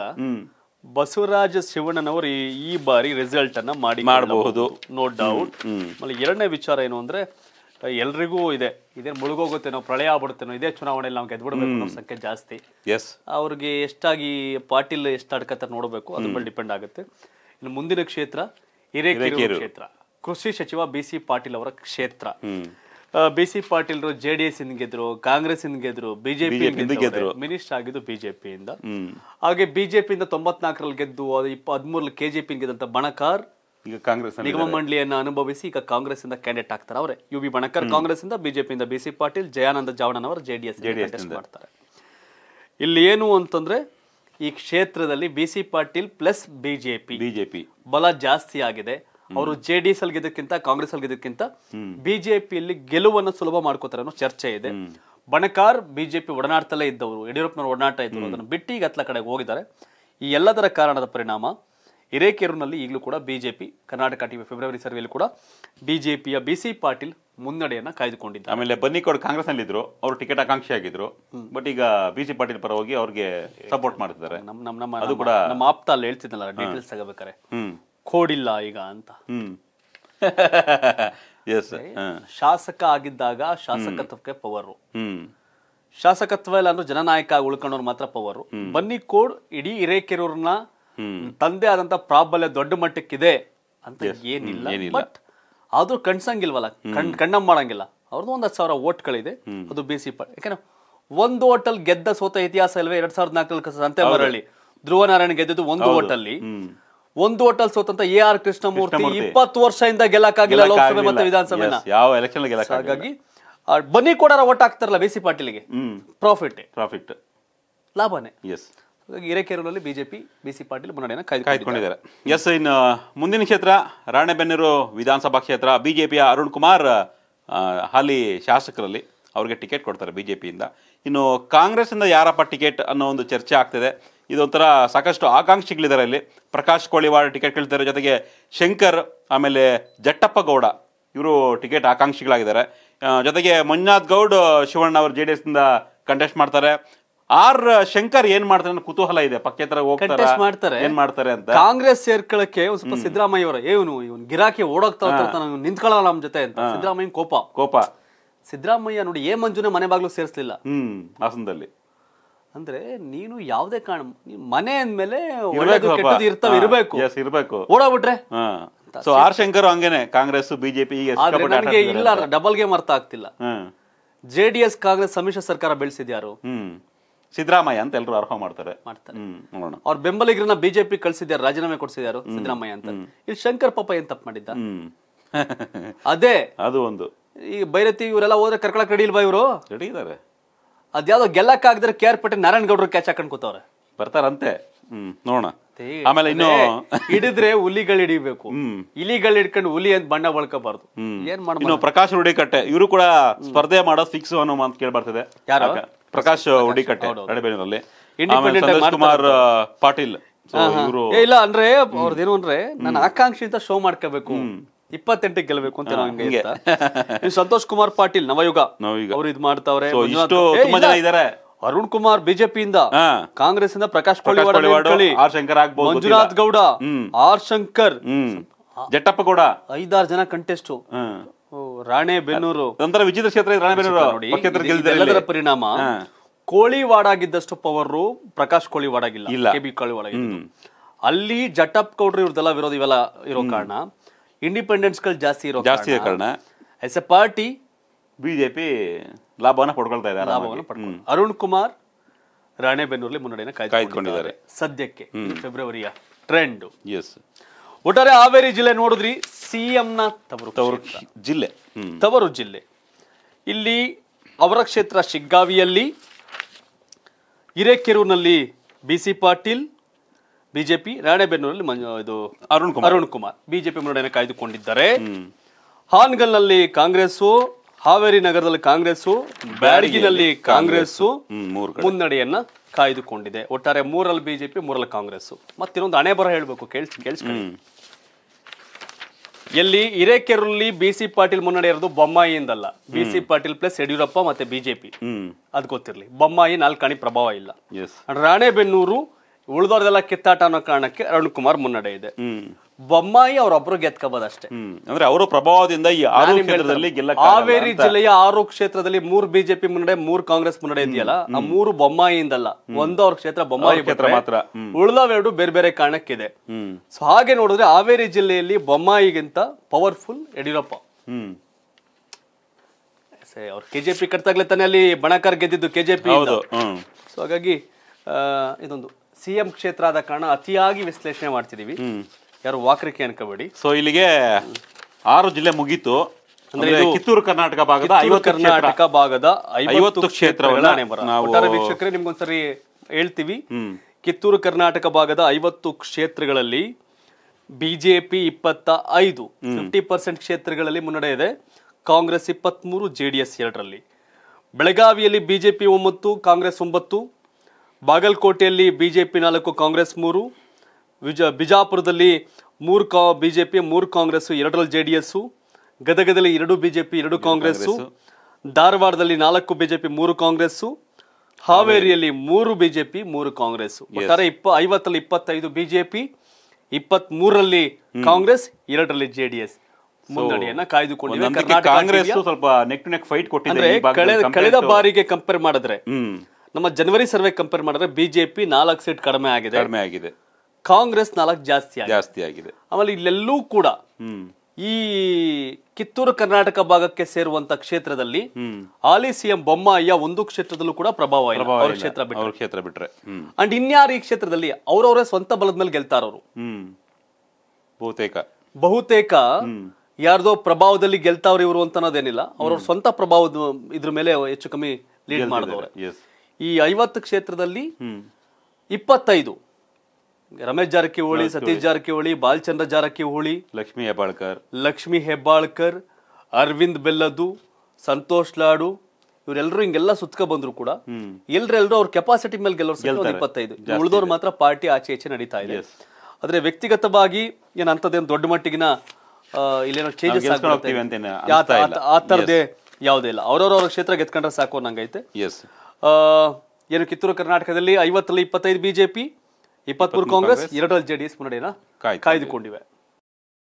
ಬಸವರಾಜ ಶಿವಣ್ಣನವರು ಈ ಬಾರಿ ರಿಸಲ್ಟ್ ಅನ್ನ ಮಾಡಿ ಮಾಡಬಹುದು ನೋ ಡೌಟ್ ಆಮೇಲೆ ಎರಡನೇ ವಿಚಾರ ಏನು ಅಂದ್ರೆ ಎಲ್ರಿಗೂ ಇದೆ ಇದೇನು ಮುಳುಗೋಗುತ್ತೇನೋ ಪ್ರಳಯ ಆಗ್ಬಿಡುತ್ತೇನೋ ಇದೇ ಚುನಾವಣೆಯಲ್ಲಿ ನಾವು ಗೆದ್ಬಿಡ್ಬೇಕು ಅನ್ನೋ ಸಂಖ್ಯೆ ಜಾಸ್ತಿ ಎಸ್ ಅವ್ರಿಗೆ ಎಷ್ಟಾಗಿ ಪಾಟೀಲ್ ಎಷ್ಟು ಅಡ್ಕತ್ತ ನೋಡಬೇಕು ಅದ್ರ ಮೇಲೆ ಡಿಪೆಂಡ್ ಆಗುತ್ತೆ ಇನ್ನು ಮುಂದಿನ ಕ್ಷೇತ್ರ ಹಿರೇಕೆರೂರು ಕ್ಷೇತ್ರ ಕೃಷಿ ಸಚಿವ ಬಿ ಸಿ ಪಾಟೀಲ್ ಅವರ ಕ್ಷೇತ್ರ B C Patil J D S ಇಂದ ಗೆದ್ರು ಕಾಂಗ್ರೆಸ್ ಇಂದ ಗೆದ್ರು ಬಿಜೆಪಿ ಮಿನಿಸ್ಟರ್ ಆಗಿದ್ದು ಬಿಜೆಪಿಯಿಂದ ಹಾಗೆ ಬಿಜೆಪಿಯಿಂದ ತೊಂಬತ್ನಾಲ್ಕರಲ್ಲಿ ಗೆದ್ದು ಹದಿಮೂರಲ್ಲಿ ಕೆಜೆಪಿ ಗೆದ್ದಂತ ಬಣಕಾರ್ ಈಗ ಕಾಂಗ್ರೆಸ್ ನಿಗಮ ಮಂಡಳಿಯನ್ನು ಅನುಭವಿಸಿ ಈಗ ಕಾಂಗ್ರೆಸ್ ಇಂದ ಕ್ಯಾಂಡಿಡೇಟ್ ಆಗ್ತಾರೆ ಅವರೇ ಯು ಬಿ ಬಣಕಾರ್ ಕಾಂಗ್ರೆಸ್ ಇಂದ ಬಿಜೆಪಿಯಿಂದ B C Patil Jayananda D JDS ಮಾಡ್ತಾರೆ ಇಲ್ಲಿ ಏನು ಅಂತಂದ್ರೆ ಈ ಕ್ಷೇತ್ರದಲ್ಲಿ B C Patil plus BJP BJP ಬಲ ಜಾಸ್ತಿ ಆಗಿದೆ ಅವರು ಜೆ ಡಿ ಎಸ್ ಅಲ್ಲಿ ಗೆದ್ದಕ್ಕಿಂತ ಕಾಂಗ್ರೆಸ್ ಅಲ್ಲಿ ಗೆದ್ದಕ್ಕಿಂತ ಬಿಜೆಪಿಯಲ್ಲಿ ಗೆಲುವನ್ನು ಸುಲಭ ಮಾಡ್ಕೋತಾರೆ ಅನ್ನೋ ಚರ್ಚೆ ಇದೆ ಬಣಕಾರ್ ಬಿಜೆಪಿ ಒಡನಾಡ್ತಲೇ ಇದ್ದವರು ಯಡಿಯೂರಪ್ಪನವರು ಒಡನಾಟ ಇದ್ದವರು ಅದನ್ನು ಬಿಟ್ಟು ಈಗ ಕಡೆಗೆ ಹೋಗಿದ್ದಾರೆ ಈ ಎಲ್ಲದರ ಕಾರಣದ ಪರಿಣಾಮ ಹಿರೇಕೆರೂರಿನಲ್ಲಿ ಈಗಲೂ ಕೂಡ ಬಿಜೆಪಿ ಕರ್ನಾಟಕ ಟಿವಿ ಫೆಬ್ರವರಿ ಸರ್ವೆಯಲ್ಲಿ ಕೂಡ ಬಿಜೆಪಿಯ ಬಿ ಸಿ ಪಾಟೀಲ್ ಮುನ್ನಡೆಯನ್ನ ಕಾಯ್ದುಕೊಂಡಿದ್ದ ಆಮೇಲೆ ಬನ್ನಿಕೋಡ್ ಕಾಂಗ್ರೆಸ್ ಇದ್ರು ಅವರು ಟಿಕೆಟ್ ಆಕಾಂಕ್ಷಿ ಆಗಿದ್ರು ಬಟ್ ಈಗ ಬಿ ಸಿ ಪಾಟೀಲ್ ಪರವಾಗಿ ಅವ್ರಿಗೆ ಸಪೋರ್ಟ್ ಮಾಡ್ತಿದ್ದಾರೆ ನಮ್ಮ ನಮ್ಮ ನಮ್ಮ ಆಪ್ತ ಅಲ್ಲಿ ಹೇಳ್ತಿದ್ನಲ್ಲ ಡೀಟೇಲ್ಸ್ ತಗೋಬೇಕಾರೆ ಕೋಡಿಲ್ಲ ಈಗ ಅಂತ ಶಾಸಕ ಆಗಿದ್ದಾಗ ಶಾಸಕತ್ವಕ್ಕೆ ಪವರು ಶಾಸಕತ್ವ ಇಲ್ಲ ಅಂದ್ರೆ ಜನನಾಯಕ ಉಳ್ಕೊಂಡವ್ರು ಮಾತ್ರ ಪವರು ಬನ್ನಿ ಕೋಡ್ ಇಡೀ ಹಿರೇಕೆರೂರ್ನ ತಂದೆ ಆದಂತ ಪ್ರಾಬಲ್ಯ ದೊಡ್ಡ ಮಟ್ಟಕ್ಕಿದೆ ಅಂತ ಏನಿಲ್ಲ ಬಟ್ ಆದ್ರೂ ಕಣ್ಸಂಗಿಲ್ವಲ್ಲ ಕಣ್ ಕಣ್ಣ ಮಾಡಂಗಿಲ್ಲ ಅವ್ರದ್ದು ಒಂದ್ ಹತ್ತು ಸಾವಿರ ಓಟ್ಗಳಿದೆ ಅದು ಬಿಸಿ ಸಿ ಯಾಕಂದ್ರೆ ಒಂದು ಓಟಲ್ ಗೆದ್ದ ಸೋತ ಇತಿಹಾಸ ಇಲ್ವೇ ಎರಡ್ ಸಾವಿರದ ನಾಲ್ಕರಲ್ಲಿ ಸಂತೆ ಧ್ರುವ ನಾರಾಯಣ್ ಗೆದ್ದಿದ್ದು ಒಂದು ಓಟಲ್ಲಿ ಒಂದು ಓಟಲ್ ಸೋತಂತ ಎ ಆರ್ ಕೃಷ್ಣಮೂರ್ತಿ ಇಪ್ಪತ್ತು ವರ್ಷದಿಂದ ಗೆಲ್ಲಕ್ಕಾಗಿಲ್ಲ ಲೋಕಸಭೆ ಮತ್ತೆ ವಿಧಾನಸಭೆ ಯಾವ ಎಲೆಕ್ಷನ್ ಹಾಗಾಗಿ ಬನ್ನಿ ಕೂಡ ಓಟ್ ಹಾಕ್ತಾರಲ್ಲ ಸಿ ಪಾಟೀಲ್ಗೆ ಪ್ರಾಫಿಟ್ ಪ್ರಾಫಿಟ್ ಲಾಭನೇ ಎಸ್ ಹಿರೇಕೆರೂರಲ್ಲಿ ಬಿಜೆಪಿ ಬಿಸಿ ಪಾಟೀಲ್ ಮುನ್ನಡೆಯನ್ನು ಕಾಯ್ದುಕೊಂಡಿದ್ದಾರೆ ಎಸ್ ಇನ್ನು ಮುಂದಿನ ಕ್ಷೇತ್ರ ರಾಣೆಬೆನ್ನೂರು ವಿಧಾನಸಭಾ ಕ್ಷೇತ್ರ ಬಿಜೆಪಿಯ ಅರುಣ್ ಕುಮಾರ್ ಹಾಲಿ ಶಾಸಕರಲ್ಲಿ ಅವ್ರಿಗೆ ಟಿಕೆಟ್ ಕೊಡ್ತಾರೆ ಬಿಜೆಪಿಯಿಂದ ಇನ್ನು ಕಾಂಗ್ರೆಸ್ ಇಂದ ಯಾರಪ್ಪ ಟಿಕೆಟ್ ಅನ್ನೋ ಒಂದು ಚರ್ಚೆ ಆಗ್ತಿದೆ ಇದೊಂಥರ ಸಾಕಷ್ಟು ಆಕಾಂಕ್ಷಿಗಳಿದ್ದಾರೆ ಇಲ್ಲಿ ಪ್ರಕಾಶ್ ಕೋಳಿವಾಡ ಟಿಕೆಟ್ ಕೇಳ್ತಾರೆ ಜೊತೆಗೆ ಶಂಕರ್ ಆಮೇಲೆ ಜಟ್ಟಪ್ಪ ಗೌಡ ಇವರು ಟಿಕೆಟ್ ಆಕಾಂಕ್ಷಿಗಳಾಗಿದ್ದಾರೆ ಜೊತೆಗೆ ಮಂಜುನಾಥ್ ಗೌಡ್ ಶಿವಣ್ಣ ಅವರು ಜೆ ಡಿ ಕಂಡೆಸ್ಟ್ ಕಂಟೆಸ್ಟ್ ಮಾಡ್ತಾರೆ ಆರ್ ಶಂಕರ್ ಏನ್ ಮಾಡ್ತಾರೆ ಅನ್ನೋ ಕುತೂಹಲ ಇದೆ ಪಕ್ಷೇತರ ಹೋಗ್ತಾರೆ ಮಾಡ್ತಾರೆ ಏನ್ ಮಾಡ್ತಾರೆ ಅಂತ ಕಾಂಗ್ರೆಸ್ ಸೇರ್ಕೊಳ್ಳಕ್ಕೆ ಸ್ವಲ್ಪ ಸಿದ್ದರಾಮಯ್ಯ ಅವರ ಏನು ಇವನ್ ಗಿರಾಕಿ ಓಡೋಗ್ತಾ ನಿಂತ್ಕೊಳ್ಳಲ್ಲ ನಮ್ ಜೊತೆ ಅಂತ ಸಿದ್ದರಾಮಯ್ಯ ಕೋಪ ಕೋಪ ಸಿದ್ದರಾಮಯ್ಯ ನೋಡಿ ಏ ಮಂಜುನೇ ಮನೆ ಬಾಗ್ಲು ಸೇರಿಸಲಿಲ್ಲ ಹ್ಮ್ ಹಾಸನದಲ್ಲಿ ಅಂದ್ರೆ ನೀನು ಯಾವ್ದೇ ಕಾರಣ ಮನೆ ಅಂದ್ಮೇಲೆ ಇರಬೇಕು ಓಡಾಬಿಟ್ರೆ ಸೊ ಆರ್ ಶಂಕರ್ ಹಂಗೇನೆ ಕಾಂಗ್ರೆಸ್ ಬಿಜೆಪಿ ಇಲ್ಲ ಡಬಲ್ ಗೇಮ್ ಅರ್ಥ ಆಗ್ತಿಲ್ಲ ಜೆ ಡಿ ಎಸ್ ಕಾಂಗ್ರೆಸ್ ಸಮ್ಮಿಶ್ರ ಸರ್ಕಾರ ಬೆಳೆಸಿದ್ಯಾರು ಸಿದ್ದರಾಮಯ್ಯ ಅಂತ ಎಲ್ಲರೂ ಅರ್ಹ ಮಾಡ್ತಾರೆ ಅವ್ರ ಬೆಂಬಲಿಗರನ್ನ ಬಿಜೆಪಿ ಕಳ್ಸಿದ್ಯಾರು ರಾಜೀನಾಮೆ ಕೊಡ್ಸಿದ್ಯಾರು ಸಿದ್ದರಾಮಯ್ಯ ಅಂತ ಇಲ್ಲಿ ಶಂಕರ್ ಪಾಪ ಏನ್ ತಪ್ಪು ಮಾಡಿದ್ದ ಅದೇ ಅದು ಒಂದು ಈ ಬೈರತಿ ಇವರೆಲ್ಲ ಹೋದ್ರೆ ಕರ್ಕೊಳಕ್ ರೆಡಿ ಇಲ್ವಾ ಇವರು ರೆಡಿ ಅದ್ಯಾವ್ದೋ ಗೆಲ್ಲಕ್ ಆಗಿದ್ರೆ ಕೇರ್ ಪಟ್ಟಿ ನಾರಾಯಣ ಗೌಡರು ಕ್ಯಾಚ್ ಹಾಕೊಂಡು ಕೂತವ್ರೆ ಬರ್ತಾರಂತೆ ಹ್ಮ್ ನೋಡೋಣ ಆಮೇಲೆ ಇನ್ನು ಹಿಡಿದ್ರೆ ಹುಲಿಗಳು ಹಿಡಿಬೇಕು ಇಲಿಗಳು ಹಿಡ್ಕೊಂಡು ಹುಲಿ ಅಂತ ಬಣ್ಣ ಬಳ್ಕೋಬಾರ್ದು ಏನ್ ಮಾಡ್ ಇನ್ನು ಪ್ರಕಾಶ್ ಹುಡಿಕಟ್ಟೆ ಇವರು ಕೂಡ ಸ್ಪರ್ಧೆ ಮಾಡೋ ಫಿಕ್ಸ್ ಅನ್ನೋ ಅಂತ ಕೇಳಿ ಬರ್ತದೆ ಪ್ರಕಾಶ್ ಹುಡಿಕಟ್ಟೆ ಅಡಬೇನಲ್ಲಿ ಇಂಡಿಪೆಂಡೆಂಟ್ ಕುಮಾರ್ ಪಾಟೀಲ್ ಇಲ್ಲ ಅಂದ್ರೆ ಅವ್ರದ್ದೇನು ಅಂದ್ರೆ ನನ್ನ ಅಂತ ಶೋ ಮಾಡ್ಕೋಬೇಕು ಇಪ್ಪತ್ತೆಂಟಕ್ಕೆ ಗೆಲ್ಲಬೇಕು ಅಂತ ನಾವು ಸಂತೋಷ್ ಕುಮಾರ್ ಪಾಟೀಲ್ ನವಯುಗ ಅವ್ರು ಇದ್ ಮಾಡ್ತಾವ್ರೆ ಇದಾರೆ ಅರುಣ್ ಕುಮಾರ್ ಬಿಜೆಪಿಯಿಂದ ಕಾಂಗ್ರೆಸ್ ಇಂದ ಪ್ರಕಾಶ್ ಆರ್ ಶಂಕರ್ ಮಂಜುನಾಥ್ ಗೌಡ ಆರ್ ಶಂಕರ್ ಜಟ್ಟಪ್ಪ ಗೌಡ ಐದಾರು ಜನ ಕಂಟೆಸ್ಟ್ ಬೆನ್ನೂರು ನಂತರ ವಿಚಿತ್ರ ಕ್ಷೇತ್ರ ರಾಣೆಬೆನ್ನೂರು ಎಲ್ಲದರ ಪರಿಣಾಮ ಕೋಳಿವಾಡಾಗಿದ್ದಷ್ಟು ಪವರ್ ಪ್ರಕಾಶ್ ಕೋಳಿವಾಡಾಗಿಲ್ಲ ಕೆಬಿ ಕೋಳಿವಾಡ ಅಲ್ಲಿ ಜಟಪ್ ಗೌಡ್ರು ಇವ್ರದೆಲ್ಲ ವಿರೋಧ ಇವೆಲ್ಲ ಇರೋ ಕಾರಣ ಇಂಡಿಪೆಂಡೆನ್ಸ್ ಇಂಡಿಪೆಂಡೆನ್ಸ್ಗಳು ಜಾಸ್ತಿ ಇರೋ ಜಾಸ್ತಿ ಕಾರಣ ಎಸ್ ಎ ಪಾರ್ಟಿ ಬಿಜೆಪಿ ಲಾಭವನ್ನು ಪಡ್ಕೊಳ್ತಾ ಇದ್ದಾರೆ ಲಾಭವನ್ನು ಪಡ್ಕೊಂಡು ಅರುಣ್ ಕುಮಾರ್ ರಾಣೆಬೆನ್ನೂರಲ್ಲಿ ಮುನ್ನಡೆಯನ್ನು ಕಾಯ್ದುಕೊಂಡಿದ್ದಾರೆ ಸದ್ಯಕ್ಕೆ ಫೆಬ್ರವರಿಯ ಟ್ರೆಂಡ್ ಎಸ್ ಒಟ್ಟಾರೆ ಹಾವೇರಿ ಜಿಲ್ಲೆ ನೋಡಿದ್ರಿ ಸಿ ಎಂನ ತವರು ತವರು ಜಿಲ್ಲೆ ತವರು ಜಿಲ್ಲೆ ಇಲ್ಲಿ ಅವರ ಕ್ಷೇತ್ರ ಶಿಗ್ಗಾವಿಯಲ್ಲಿ ಹಿರೇಕೆರೂರಿನಲ್ಲಿ ಬಿ ಸಿ ಪಾಟೀಲ್ ಬಿಜೆಪಿ ರಾಣೆಬೆನ್ನೂರಲ್ಲಿ ಇದು ಅರುಣ್ ಕುಮಾರ್ ಅರುಣ್ ಕುಮಾರ್ ಬಿಜೆಪಿ ಮುನ್ನಡೆಯನ್ನು ಕಾಯ್ದುಕೊಂಡಿದ್ದಾರೆ ಹಾನ್ಗಲ್ನಲ್ಲಿ ಕಾಂಗ್ರೆಸ್ಸು ಹಾವೇರಿ ನಗರದಲ್ಲಿ ಕಾಂಗ್ರೆಸ್ಸು ಬ್ಯಾಡಗಿನಲ್ಲಿ ಕಾಂಗ್ರೆಸ್ಸು ಮುನ್ನಡೆಯನ್ನ ಕಾಯ್ದುಕೊಂಡಿದೆ ಒಟ್ಟಾರೆ ಮೂರಲ್ಲಿ ಬಿಜೆಪಿ ಮೂರಲ್ಲಿ ಕಾಂಗ್ರೆಸ್ ಮತ್ತಿನ್ನೊಂದು ಹಣೆ ಬರ ಹೇಳಬೇಕು ಕೇಳಿಸಿ ಕೇಳಿಸ್ಕೊಳ್ಳಿ ಎಲ್ಲಿ ಹಿರೇಕೆರೂರಲ್ಲಿ ಬಿ ಸಿ ಪಾಟೀಲ್ ಮುನ್ನಡೆ ಇರೋದು ಬೊಮ್ಮಾಯಿಯಿಂದಲ್ಲ B C Patil plus Yediyurappa ಮತ್ತೆ ಬಿಜೆಪಿ ಅದ್ ಗೊತ್ತಿರಲಿ ಬೊಮ್ಮಾಯಿ ನಾಲ್ಕಾಣಿ ಪ್ರಭಾವ ಇಲ್ಲ ರಾಣೆಬೆನ್ನೂರು ಉಳಿದವ್ರದೆಲ್ಲ ಕಿತ್ತಾಟ ಅನ್ನೋ ಕಾರಣಕ್ಕೆ ಅರುಣ್ ಕುಮಾರ್ ಮುನ್ನಡೆ ಇದೆ ಬೊಮ್ಮಾಯಿ ಅವರೊಬ್ರು ಗೆದ್ಕೋಬೋದಷ್ಟೇ ಅಂದ್ರೆ ಅವರ ಪ್ರಭಾವದಿಂದ ಈ ಆರು ಕ್ಷೇತ್ರದಲ್ಲಿ ಹಾವೇರಿ ಜಿಲ್ಲೆಯ ಆರು ಕ್ಷೇತ್ರದಲ್ಲಿ ಮೂರ್ ಬಿಜೆಪಿ ಮುನ್ನಡೆ ಮೂರ್ ಕಾಂಗ್ರೆಸ್ ಮುನ್ನಡೆ ಇದೆಯಲ್ಲ ಆ ಮೂರು ಬೊಮ್ಮಾಯಿಯಿಂದಲ್ಲ ಒಂದು ಅವ್ರ ಕ್ಷೇತ್ರ ಬೊಮ್ಮಾಯಿ ಕ್ಷೇತ್ರ ಮಾತ್ರ ಉಳಿದವೆರಡು ಬೇರೆ ಬೇರೆ ಕಾರಣಕ್ಕಿದೆ ಸೊ ಹಾಗೆ ನೋಡಿದ್ರೆ ಹಾವೇರಿ ಜಿಲ್ಲೆಯಲ್ಲಿ ಬೊಮ್ಮಾಯಿಗಿಂತ ಪವರ್ಫುಲ್ ಯಡಿಯೂರಪ್ಪ ಅವ್ರ ಕೆಜೆಪಿ ಕಟ್ತಾಗ್ಲೇ ತಾನೆ ಅಲ್ಲಿ ಬಣಕಾರ್ ಗೆದ್ದಿದ್ದು ಕೆಜೆಪಿ ಸೊ ಹಾಗಾಗಿ ಇದೊಂದು ಸಿಎಂ ಎಂ ಕ್ಷೇತ್ರ ಆದ ಕಾರಣ ಅತಿಯಾಗಿ ವಿಶ್ಲೇಷಣೆ ಮಾಡ್ತಿದೀವಿ ಯಾರು ವಾಕರಿಕೆ ಅನ್ಕೋಬೇಡಿ ಸೊ ಇಲ್ಲಿಗೆ ಆರು ಜಿಲ್ಲೆ ಮುಗೀತು ಅಂದ್ರೆ ಕಿತ್ತೂರು ಕರ್ನಾಟಕ ಭಾಗದ ಐವತ್ತು ಕರ್ನಾಟಕ ಭಾಗದ ಐವತ್ತು ಕ್ಷೇತ್ರಗಳನ್ನ ವೀಕ್ಷಕರೇ ನಿಮ್ಗೊಂದ್ಸರಿ ಹೇಳ್ತೀವಿ ಕಿತ್ತೂರು ಕರ್ನಾಟಕ ಭಾಗದ ಐವತ್ತು ಕ್ಷೇತ್ರಗಳಲ್ಲಿ ಬಿಜೆಪಿ ಇಪ್ಪತ್ತ ಐದು ಫಿಫ್ಟಿ ಪರ್ಸೆಂಟ್ ಕ್ಷೇತ್ರಗಳಲ್ಲಿ ಮುನ್ನಡೆ ಇದೆ ಕಾಂಗ್ರೆಸ್ ಇಪ್ಪತ್ತ್ಮೂರು ಜೆ ಡಿ ಎಸ್ ಎರಡರಲ್ಲಿ ಬೆಳಗಾವಿಯಲ್ಲಿ ಬಿಜೆಪಿ ಒಂಬತ್ತು ಕಾಂಗ್ರೆಸ್ ಒಂಬತ್ತು ಬಾಗಲಕೋಟೆಯಲ್ಲಿ ಬಿಜೆಪಿ ನಾಲ್ಕು ಕಾಂಗ್ರೆಸ್ ಮೂರು ವಿಜ ಬಿಜಾಪುರದಲ್ಲಿ ಮೂರು ಕಾ ಬಿಜೆಪಿ ಮೂರು ಕಾಂಗ್ರೆಸ್ ಎರಡರಲ್ಲಿ ಜೆ ಡಿ ಎಸ್ಸು ಗದಗದಲ್ಲಿ ಎರಡು ಬಿಜೆಪಿ ಎರಡು ಕಾಂಗ್ರೆಸ್ಸು ಧಾರವಾಡದಲ್ಲಿ ನಾಲ್ಕು ಬಿಜೆಪಿ ಮೂರು ಕಾಂಗ್ರೆಸ್ಸು ಹಾವೇರಿಯಲ್ಲಿ ಮೂರು ಬಿಜೆಪಿ ಮೂರು ಕಾಂಗ್ರೆಸ್ ಒಟ್ಟಾರೆ ಇಪ್ಪ ಐವತ್ತಲ್ಲಿ ಇಪ್ಪತ್ತೈದು ಬಿಜೆಪಿ ಇಪ್ಪತ್ ಮೂರರಲ್ಲಿ ಕಾಂಗ್ರೆಸ್ ಎರಡರಲ್ಲಿ ಜೆಡಿಎಸ್ ಮುನ್ನಡೆಯನ್ನ ಕಾಯ್ದುಕೊಂಡಿದೆ ಕಳೆದ ಬಾರಿಗೆ ಕಂಪೇರ್ ಮಾಡಿದ್ರೆ ನಮ್ಮ ಜನವರಿ ಸರ್ವೆ ಕಂಪೇರ್ ಮಾಡಿದ್ರೆ ಬಿಜೆಪಿ ನಾಲ್ಕು ಸೀಟ್ ಕಡಿಮೆ ಆಗಿದೆ ಕಡಿಮೆ ಆಗಿದೆ ಕಾಂಗ್ರೆಸ್ ನಾಲ್ಕು ಜಾಸ್ತಿ ಜಾಸ್ತಿ ಆಗಿದೆ ಆಮೇಲೆ ಇಲ್ಲೆಲ್ಲೂ ಕೂಡ ಈ ಕಿತ್ತೂರು ಕರ್ನಾಟಕ ಭಾಗಕ್ಕೆ ಸೇರುವಂತ ಕ್ಷೇತ್ರದಲ್ಲಿ ಆಲಿ ಹಾಲಿ ಸಿಎಂ ಬೊಮ್ಮಯ್ಯ ಒಂದು ಕ್ಷೇತ್ರದಲ್ಲೂ ಕೂಡ ಪ್ರಭಾವ ಕ್ಷೇತ್ರ ಬಿಟ್ಟು ಕ್ಷೇತ್ರ ಬಿಟ್ರೆ ಅಂಡ್ ಇನ್ಯಾರು ಈ ಕ್ಷೇತ್ರದಲ್ಲಿ ಅವರವರೇ ಸ್ವಂತ ಬಲದ ಮೇಲೆ ಗೆಲ್ತಾರವರು ಬಹುತೇಕ ಬಹುತೇಕ ಯಾರ್ದೋ ಪ್ರಭಾವದಲ್ಲಿ ಗೆಲ್ತಾವ್ರ ಇವರು ಅಂತ ಅನ್ನೋದೇನಿಲ್ಲ ಅವ್ರವ್ರ ಸ್ವಂತ ಪ್ರಭಾವದ ಇದ್ರ ಮೇಲೆ ಹೆಚ್ಚು ಕಮ್ಮಿ ಲೀಡ್ ಮಾಡಿದವರು ಈ ಐವತ್ತು ಕ್ಷೇತ್ರದಲ್ಲಿ ಇಪ್ಪತ್ತೈದು ರಮೇಶ್ ಜಾರಕಿಹೊಳಿ ಸತೀಶ್ ಜಾರಕಿಹೊಳಿ ಬಾಲಚಂದ್ರ ಜಾರಕಿಹೊಳಿ ಲಕ್ಷ್ಮೀ ಹೆಬ್ಬಾಳ್ಕರ್ ಲಕ್ಷ್ಮಿ ಹೆಬ್ಬಾಳ್ಕರ್ ಅರವಿಂದ್ ಬೆಲ್ಲದು ಸಂತೋಷ್ ಲಾಡು ಇವರೆಲ್ಲರೂ ಹಿಂಗೆಲ್ಲ ಸುತ್ತಕ ಬಂದ್ರು ಕೂಡ ಎಲ್ಲರೂ ಅವ್ರ ಕೆಪಾಸಿಟಿ ಮೇಲೆ ಗೆಲ್ಲೋರ್ ಇಪ್ಪತ್ತೈದು ಉಳಿದವ್ರು ಮಾತ್ರ ಪಾರ್ಟಿ ಆಚೆ ಈಚೆ ನಡೀತಾ ಇದೆ ಆದ್ರೆ ವ್ಯಕ್ತಿಗತವಾಗಿ ಏನ್ ದೊಡ್ಡ ಮಟ್ಟಿಗಿನ ಇಲ್ಲೇನೋ ಚೇಂಜಸ್ ಆ ತರದೇ ಯಾವ್ದೇ ಇಲ್ಲ ಅವ್ರವ್ರವ್ರ ಕ್ಷೇತ್ರ ಗೆತ್ಕೊಂಡ್ರೆ ಸಾಕು ನಂಗೈತೆ ಏನು ಕಿತ್ತೂರು ಕರ್ನಾಟಕದಲ್ಲಿ ಐವತ್ತರಲ್ಲಿ ಇಪ್ಪತ್ತೈದು ಬಿಜೆಪಿ ಇಪ್ಪತ್ಮೂರು ಕಾಂಗ್ರೆಸ್ ಎರಡರಲ್ಲಿ ಜೆಡಿಎಸ್ ಮುನ್ನಡೆಯ ಕಾಯ್ದುಕೊಂಡಿವೆ